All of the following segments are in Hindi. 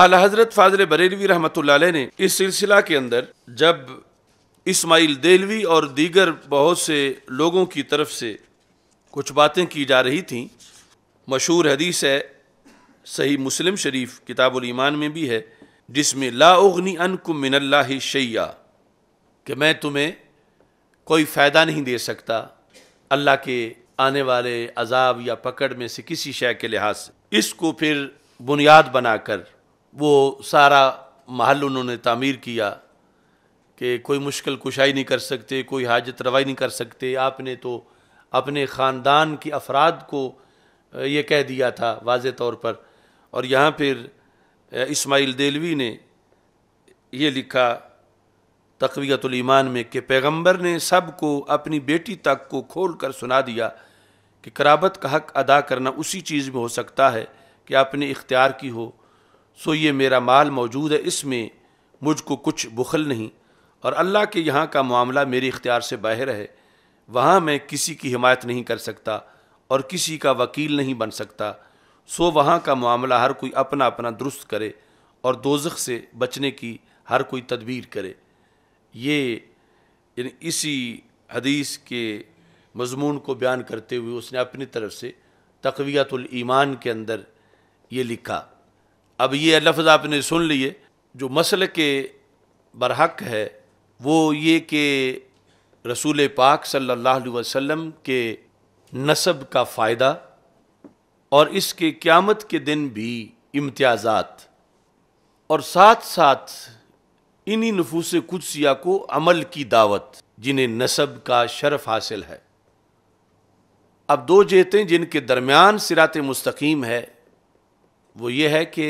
आला हजरत फाजल बरेलवी रहमत ने इस सिलसिला के अंदर जब इसमाइल देलवी और दीगर बहुत से लोगों की तरफ से कुछ बातें की जा रही थीं मशहूर हदीस है सही मुस्लिम शरीफ किताबुल ईमान में भी है जिसमें अन कु मिनल्ला शैया कि मैं तुम्हें कोई फ़ायदा नहीं दे सकता अल्लाह के आने वाले अजाब या पकड़ में से किसी शय के लिहाज से इसको फिर बुनियाद बनाकर वो सारा महल उन्होंने तामीर किया कि कोई मुश्किल कुशाई नहीं कर सकते कोई हाजत रवाई नहीं कर सकते आपने तो अपने ख़ानदान के अफराद को ये कह दिया था वाज तौर पर और यहाँ फिर इस्माइल देलवी ने ये लिखा तकवीतमान में कि पैगंबर ने सब को अपनी बेटी तक को खोल कर सुना दिया कि कराबत का हक अदा करना उसी चीज़ में हो सकता है कि अपने इख्तियार की हो सो ये मेरा माल मौजूद है इसमें मुझको कुछ बुखल नहीं और अल्लाह के यहाँ का मामला मेरे इख्तियार से बाहर है वहाँ मैं किसी की हिमायत नहीं कर सकता और किसी का वकील नहीं बन सकता सो वहाँ का मामला हर कोई अपना अपना दुरुस्त करे और दोजख से बचने की हर कोई तदबीर करे ये इसी हदीस के मजमून को बयान करते हुए उसने अपनी तरफ से तकवीतुल ईमान के अंदर ये लिखा अब ये लफ्ज़ आपने सुन लिए जो मसल के बरहक है वो ये कि रसूल पाक सल्लल्लाहु अलैहि वसल्लम के नसब का फ़ायदा और इसके क़्यामत के दिन भी इम्तियाज़ात और साथ साथ इन्हीं नफूस कुदसिया को अमल की दावत जिन्हें नसब का शरफ हासिल है अब दो जेतें जिनके दरमियान सिरात मुस्तकीम है वो ये है कि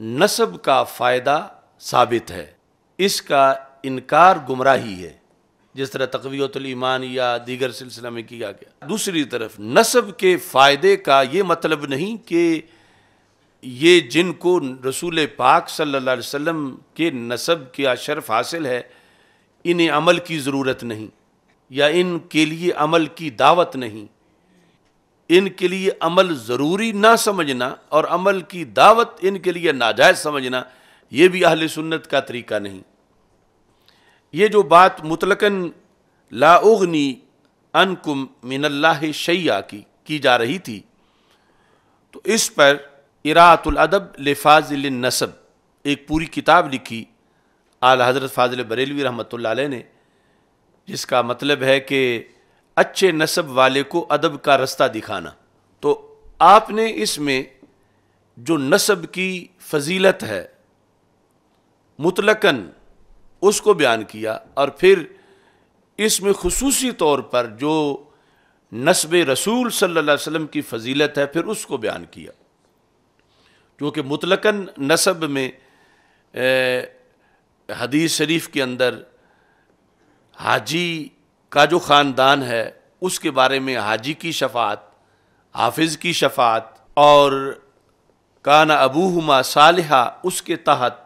नस्ब का फ़ायदा साबित है इसका इनकार गुमराही है जिस तरह तकवीतमान या दीगर सिलसिला में किया गया दूसरी तरफ नसब के फ़ायदे का ये मतलब नहीं कि ये जिनको रसूल पाक सल्लल्लाहु अलैहि वसल्लम के नस्ब के अशरफ हासिल है इन्हें अमल की ज़रूरत नहीं या इनके लिए अमल की दावत नहीं इनके लिए अमल ज़रूरी ना समझना और अमल की दावत इनके लिए नाजायज़ समझना ये भी अहल सुन्नत का तरीका नहीं ये जो बात मुतलकन लाउगनी अनकुम मिनल्लाह शैया की की जा रही थी तो इस पर इरातुलदब लिफाजिल नसब एक पूरी किताब लिखी आल हज़रत फाजिल बरेलवी रहमत ने जिसका मतलब है कि अच्छे नसब वाले को अदब का रास्ता दिखाना तो आपने इसमें जो नसब की फजीलत है मुतलकन उसको बयान किया और फिर इसमें खसूसी तौर पर जो नस्ब रसूल सल्लल्लाहु अलैहि वसल्लम की फजीलत है फिर उसको बयान किया क्योंकि मुतलकन नसब में हदीस शरीफ के अंदर हाजी का जो ख़ानदान है उसके बारे में हाजी की शफात हाफिज़ की शफात और कान अबूहुमा सालहा उसके तहत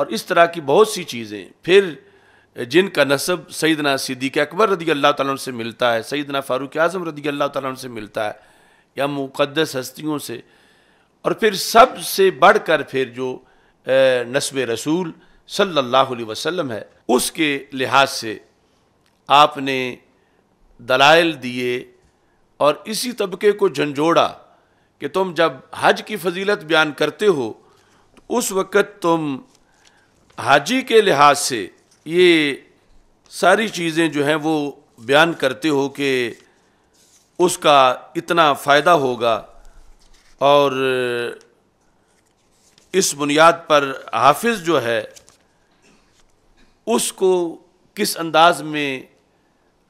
और इस तरह की बहुत सी चीज़ें फिर जिनका नसब सईदना सिद्दीक अकबर रदी अल्लाह तुम से मिलता है सईदना फ़ारूक आज़म रदी अल्लाह तुम से मिलता है या मुक़दस हस्तियों से और फिर सब से बढ़ कर फिर जो नस्ब रसूल सल्लल्लाहु अलैहि वसल्लम है उसके लिहाज से आपने दलाइल दिए और इसी तबके को झंझोड़ा कि तुम जब हज की फजीलत बयान करते हो तो उस वक़्त तुम हाजी के लिहाज से ये सारी चीज़ें जो हैं वो बयान करते हो कि उसका इतना फ़ायदा होगा और इस बुनियाद पर हाफिज़ जो है उसको किस अंदाज में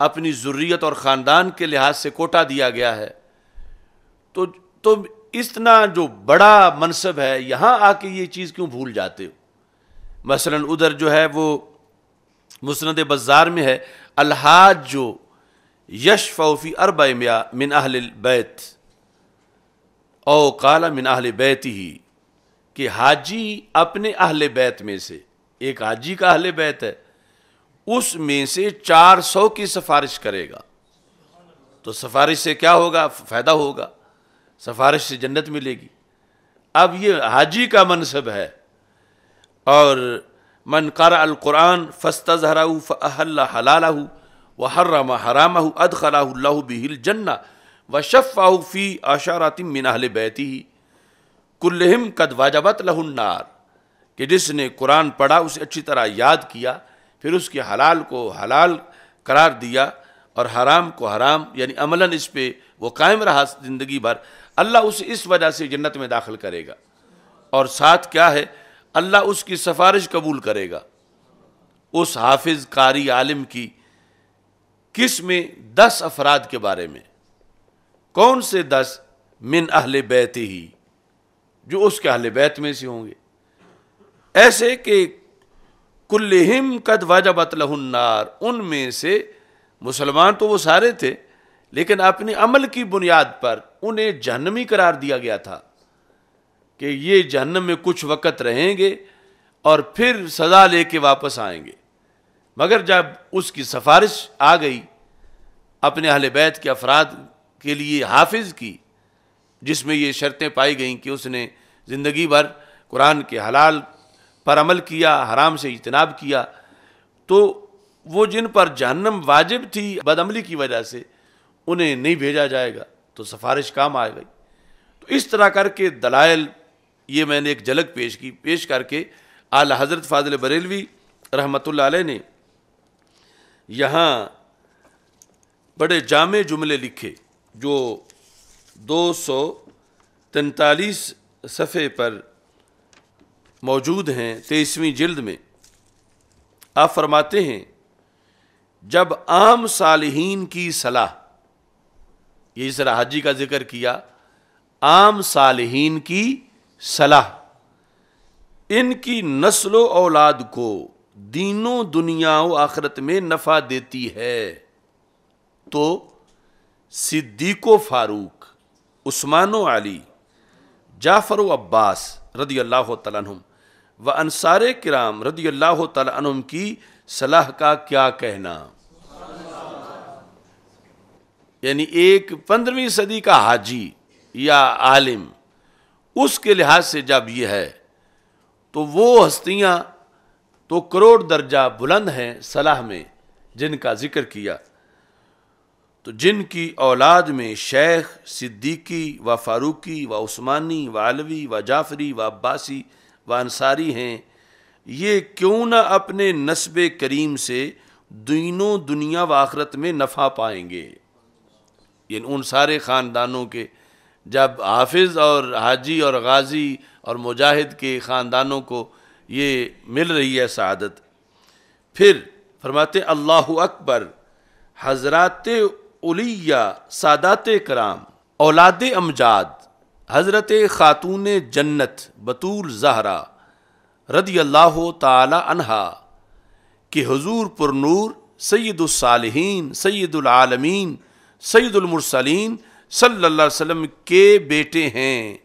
अपनी ज़ुर्रीत और ख़ानदान के लिहाज से कोटा दिया गया है तो तुम तो इतना जो बड़ा मनसब है यहाँ आके ये चीज़ क्यों भूल जाते हो मसलन उधर जो है वो मुसनद बाज़ार में है अलहाज जो यश फ़ौफ़ी अरब मिया मिन अहल बैत ओ काला मिन अहल बैत ही कि हाजी अपने अहल बैत में से एक हाजी का अहल बैत है उसमें से 400 की सिफारिश करेगा तो सिफारिश से क्या होगा फ़ायदा होगा सिफारिश से जन्नत मिलेगी अब ये हाजी का मनसब है और मन कर अलकुरान फ़स्ता जहराऊ फ़हल्ला हलाला व हर्रम हराम अद खलाह बिहिल जन्ना व शफ़ाऊ फ़ी आशारातिम मिनाहल बैती ही कुल्लहम कद वाजबत लहुन्नार कि जिसने कुरान पढ़ा उसे अच्छी तरह याद किया फिर उसके हलाल को हलाल करार दिया और हराम को हराम यानी अमलन इस पर वो कायम रहा ज़िंदगी भर अल्लाह उसे इस वजह से जन्नत में दाखिल करेगा और साथ क्या है अल्लाह उसकी सिफारिश कबूल करेगा उस हाफिज कारी आलिम की किस में दस अफराद के बारे में कौन से दस मिन अहले बैत ही जो उसके अहले बैत में से होंगे ऐसे कि कुल्लिम कद वजबत लहुन्नार उनमें से मुसलमान तो वो सारे थे लेकिन अपने अमल की बुनियाद पर उन्हें जहनमी करार दिया गया था कि ये जहन में कुछ वक़्त रहेंगे और फिर सज़ा लेके वापस आएंगे मगर जब उसकी सिफारिश आ गई अपने अहल बैत के अफराद के लिए हाफिज की जिसमें ये शर्तें पाई गई कि उसने ज़िंदगी भर कुरान के हलाल पर अमल किया हराम से इजतनाब किया तो वो जिन पर जहन्नम वाजिब थी बदअमली की वजह से उन्हें नहीं भेजा जाएगा तो सिफारिश काम आ गई तो इस तरह करके दलाइल ये मैंने एक झलक पेश की पेश करके आला हज़रत फाजिल बरेलवी रहमत ने यहाँ बड़े जाम जुमले लिखे जो दो सौ तैंतालीस सफ़े पर मौजूद हैं तेईसवीं जिल्द में आप फरमाते हैं जब आम सालहीन की सलाह ये इस तरह का जिक्र किया आम सालहीन की सलाह इनकी नस्ल औलाद को दीनों दुनिया आखरत में नफ़ा देती है तो सिद्दीको फ़ारूक उस्मानो अली जाफ़र अब्बास रदी अल्लाह तुम व अनसार कराम रदी अल्लाह तुम की सलाह का क्या कहना यानी एक पंद्रहवीं सदी का हाजी या आलिम उसके लिहाज से जब यह है तो वो हस्तियां तो करोड़ दर्जा बुलंद हैं सलाह में जिनका जिक्र किया तो जिनकी औलाद में शेख सिद्दीकी व फारूकी व उस्मानी व आलवी व जाफरी व अब्बासी व अंसारी हैं ये क्यों न अपने नस्ब करीम से दोनों दुनिया व आखरत में नफ़ा पाएंगे इन उन सारे ख़ानदानों के जब हाफिज़ और हाजी और गाजी और मुजाहिद के ख़ानदानों को ये मिल रही है सआदत फिर फरमाते अल्लाह अकबर हजरात उलिया सादात कराम औलाद अमजाद हज़रत ख़ातून जन्नत बतूल जहरा रदी अल्लाह तहा कि हजूर पुरनूर सैदुलसालहन सैदुलआलमीन सैदुलमरसलिन सल्ला वसम के बेटे हैं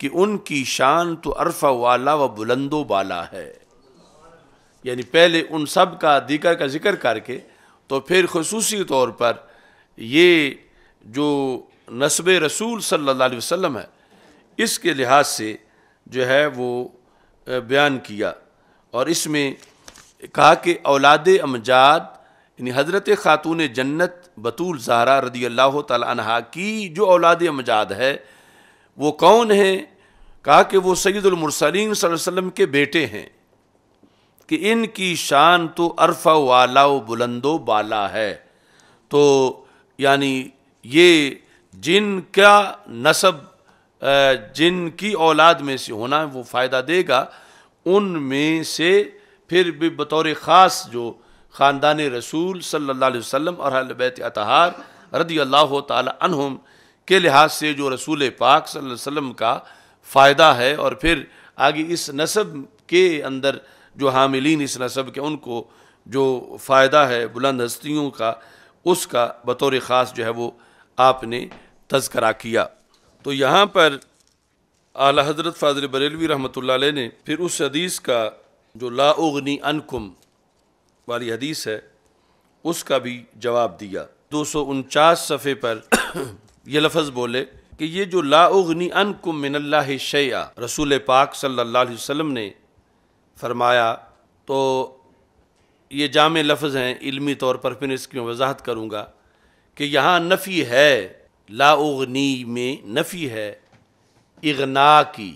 कि उनकी शान तो अरफा वाला व वा बुलंदो बाला है यानी पहले उन सब का दीगर का जिक्र करके तो फिर खसूसी तौर पर ये जो नस्ब रसूल सल्लल्लाहु अलैहि वसल्लम है इसके लिहाज से जो है वो बयान किया और इसमें कहा कि औलाद अमजाद यानी हज़रत ख़ातून जन्नत बतूल जहरा रदी अल्लाह तहा की जो औलाद अमजाद है वो कौन है कहा कि वो सैदुलमरसलीम वसम के बेटे हैं कि इनकी शान तो अरफा वाला बुलंदो बाला है तो यानी ये जिनका नसब जिनकी औलाद में से होना है वो फ़ायदा देगा उनमें से फिर भी बतौर ख़ास जो ख़ानदान रसूल सल्लल्लाहु अलैहि वसल्लम और हलबैत अतहार रदी अल्लाह तहम के लिहाज से जो रसूल पाक सल्लल्लाहु अलैहि वसल्लम का फ़ायदा है और फिर आगे इस नसब के अंदर जो हामिलीन इस नसब के उनको जो फ़ायदा है बुलंद हस्तियों का उसका बतौर ख़ास जो है वो आपने तस्करा किया तो यहाँ पर आला हज़रत फ़ाज़िल बरेलवी रहमत ने फिर उस हदीस का जो लाउगनी अनकुम वाली हदीस है उसका भी जवाब दिया दो सौ उनचास सफ़े पर यह लफ्ज़ बोले कि ये जो लाउगनी अनकुम मिनल्ला शैया रसूल पाक सल्लल्लाहु अलैहि वसल्लम ने फरमाया तो ये जाम लफ्ज़ हैं इल्मी तौर पर फिर इसकी वजाहत करूँगा कि यहाँ नफ़ी है लाउगनी में नफ़ी है इगना की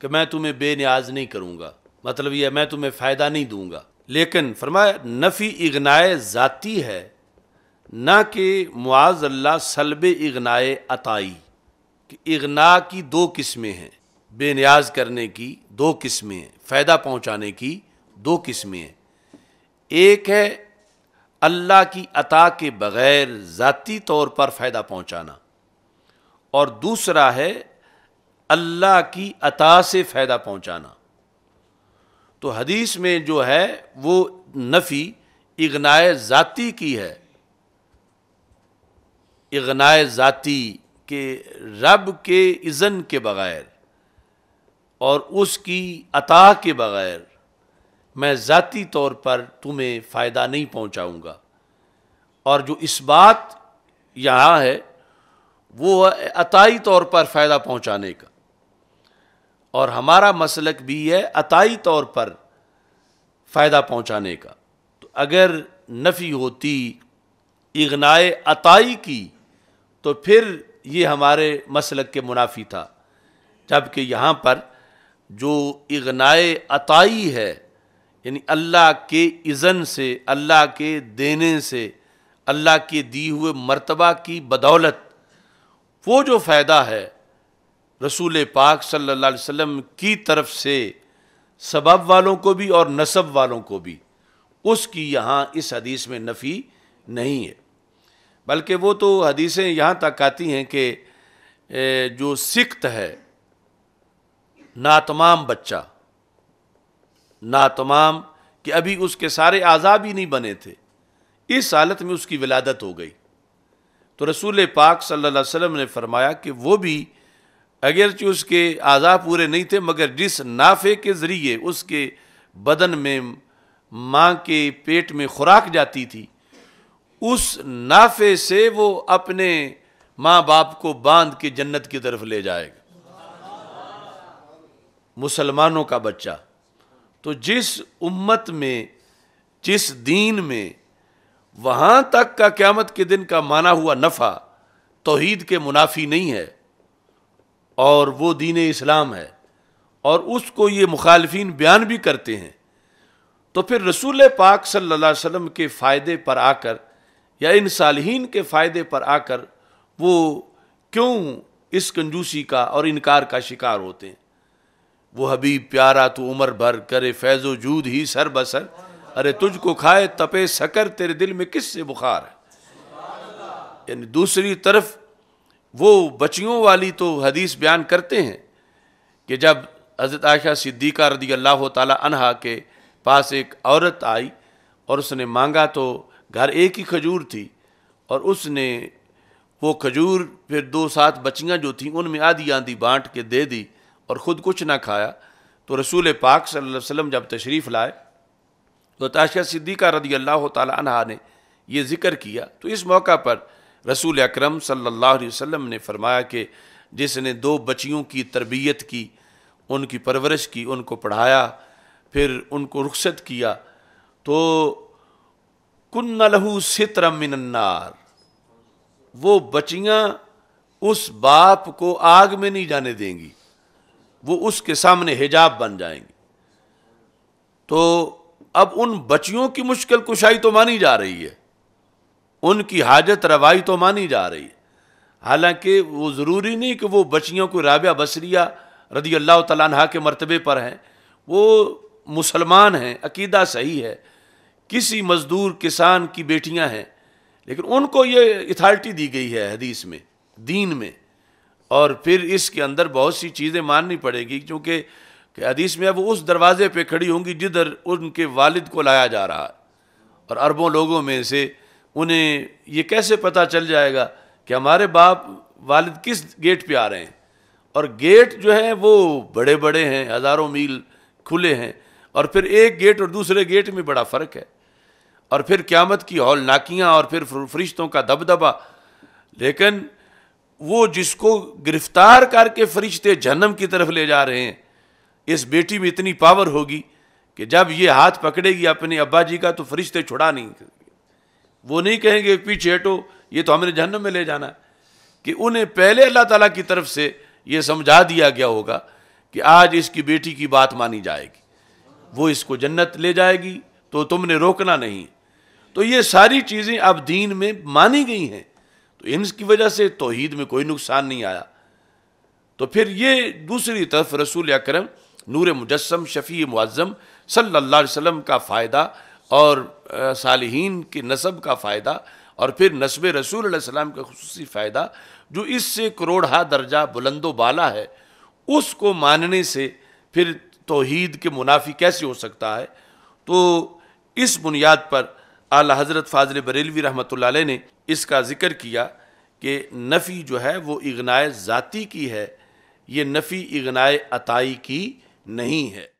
कि मैं तुम्हें बे न्याज नहीं करूँगा मतलब यह मैं तुम्हें फ़ायदा नहीं दूँगा लेकिन फरमाया नफ़ी इगनाए ज़ाती है ना कि मुआज अल्लाह सलब इगनाए अताई कि इगना की दो किस्में हैं बे न्याज करने की दो किस्में हैं फ़ायदा पहुँचाने की दो किस्में हैं एक है अल्लाह की अता के बग़ैर ज़ाती तौर पर फ़ायदा पहुँचाना और दूसरा है अल्लाह की अता से फ़ायदा पहुँचाना तो हदीस में जो है वो नफ़ी इगनाए ज़ाती की है इगनाए ज़ाती के रब के इज़न के बग़ैर और उसकी अता के बग़ैर मैं ज़ाती तौर पर तुम्हें फ़ायदा नहीं पहुँचाऊँगा और जो इस बात यहाँ है वो अताई तौर पर फ़ायदा पहुँचाने का और हमारा मसलक भी है अताई तौर पर फ़ायदा पहुँचाने का तो अगर नफ़ी होती इगनाए अताई की तो फिर ये हमारे मसलक के मुनाफी था जबकि यहाँ पर जो इगनाए अताई है यानी अल्लाह के इज़न से अल्लाह के देने से अल्लाह के दी हुए मर्तबा की बदौलत वो जो फ़ायदा है रसूल पाक सल्लल्लाहु अलैहि वसल्लम की तरफ से सबब वालों को भी और नसब वालों को भी उसकी यहाँ इस हदीस में नफ़ी नहीं है बल्कि वो तो हदीसें यहाँ तक आती हैं कि जो सिक्त है नातमाम बच्चा ना तमाम कि अभी उसके सारे आज़ा भी नहीं बने थे इस हालत में उसकी विलादत हो गई तो रसूल पाक सल्लल्लाहु अलैहि वसल्लम ने फरमाया कि वो भी अगरचि उसके आज़ा पूरे नहीं थे मगर जिस नाफे के ज़रिए उसके बदन में माँ के पेट में खुराक जाती थी उस नाफे से वो अपने माँ बाप को बांध के जन्नत की तरफ ले जाएगा मुसलमानों का बच्चा तो जिस उम्मत में जिस दीन में वहाँ तक का क़्यामत के दिन का माना हुआ नफ़ा तोहीद के मुनाफी नहीं है और वो दीन इस्लाम है और उसको ये मुखालफी बयान भी करते हैं तो फिर रसूल पाक सल्ला अलैहि के फ़ायदे पर आकर या इन सालहीन के फ़ायदे पर आकर वो क्यों इस कंजूसी का और इनकार का शिकार होते हैं वो हबीब प्यारा तू उम्र भर करे फैज़ो जूद ही सर बसर अरे तुझको खाए तपे सकर तेरे दिल में किस से बुखार है यानी दूसरी तरफ वो बचियों वाली तो हदीस बयान करते हैं कि जब हज़रत आयशा सिद्दीक़ा रदी अल्लाह तहा के पास एक औरत आई और उसने मांगा तो घर एक ही खजूर थी और उसने वो खजूर फिर दो सात बच्चियाँ जो थीं उनमें आधी आंधी बांट के दे दी और ख़ुद कुछ ना खाया तो रसूल पाक सल्लल्लाहु अलैहि वसल्लम जब तशरीफ़ लाए तो ताशा सिद्दीक़ा रदी अल्लाह तहा ने यह ज़िक्र किया तो इस मौका पर रसूल अक्रम सम ने फरमाया कि जिसने दो बच्चियों की तरबियत की उनकी परवरिश की उनको पढ़ाया फिर उनको रुखसत किया तो कन्न लहू सितर मिनन्नार वो बचियाँ उस बाप को आग में नहीं जाने देंगी वो उसके सामने हिजाब बन जाएंगी तो अब उन बच्चियों की मुश्किल कुशाई तो मानी जा रही है उनकी हाजत रवाई तो मानी जा रही है हालांकि वो ज़रूरी नहीं कि वो बच्चियों को राबिया बसरिया रदी अल्लाह तला के मरतबे पर हैं वो मुसलमान हैं अकीदा सही है किसी मज़दूर किसान की बेटियां हैं लेकिन उनको ये अथॉरिटी दी गई है हदीस में दीन में और फिर इसके अंदर बहुत सी चीज़ें माननी पड़ेगी क्योंकि हदीस में अब उस दरवाज़े पे खड़ी होंगी जिधर उनके वालिद को लाया जा रहा है और अरबों लोगों में से उन्हें ये कैसे पता चल जाएगा कि हमारे बाप वालिद किस गेट पे आ रहे हैं और गेट जो है वो बड़े बड़े हैं हज़ारों मील खुले हैं और फिर एक गेट और दूसरे गेट में बड़ा फ़र्क है और फिर क़्यामत की नाकियाँ और फिर फरिश्तों का दबदबा लेकिन वो जिसको गिरफ्तार करके फरिश्ते जन्म की तरफ ले जा रहे हैं इस बेटी में इतनी पावर होगी कि जब ये हाथ पकड़ेगी अपने अब्बा जी का तो फरिश्ते छुड़ा नहीं वो नहीं कहेंगे पीछे हटो ये तो हमने जन्म में ले जाना कि उन्हें पहले अल्लाह ताला की तरफ से ये समझा दिया गया होगा कि आज इसकी बेटी की बात मानी जाएगी वो इसको जन्नत ले जाएगी तो तुमने रोकना नहीं तो ये सारी चीज़ें अब दीन में मानी गई हैं तो इनकी वजह से तोहद में कोई नुकसान नहीं आया तो फिर ये दूसरी तरफ रसूल अक्रम नूर मुजस्म शफ़ी मुआज़म सल्ला वसम का फ़ायदा और सालहन के नसब का फ़ायदा और फिर नसब रसूल सलाम का खसूस फ़ायदा जो इससे करोड़ा दर्जा बुलंदो बाला है उसको मानने से फिर तोहद के मुनाफी कैसे हो सकता है तो इस बुनियाद पर आला हज़रत फाजल बरेलवी रहमत ने इसका ज़िक्र किया कि नफ़ी जो है वो इगनाए ज़ाती की है ये नफ़ी इगनाए अताई की नहीं है